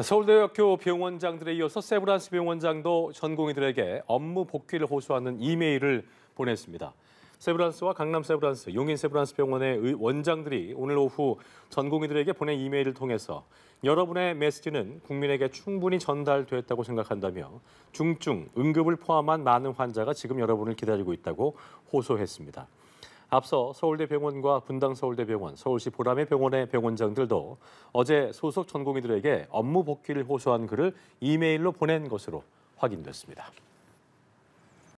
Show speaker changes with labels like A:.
A: 네, 서울대학교 병원장들에 이어서 세브란스 병원장도 전공의들에게 업무 복귀를 호소하는 이메일을 보냈습니다. 세브란스와 강남 세브란스, 용인 세브란스 병원의 원장들이 오늘 오후 전공의들에게 보낸 이메일을 통해서 여러분의 메시지는 국민에게 충분히 전달됐다고 생각한다며 중증, 응급을 포함한 많은 환자가 지금 여러분을 기다리고 있다고 호소했습니다. 앞서 서울대병원과 분당서울대병원, 서울시 보람의 병원의 병원장들도 어제 소속 전공의들에게 업무 복귀를 호소한 글을 이메일로 보낸 것으로 확인됐습니다.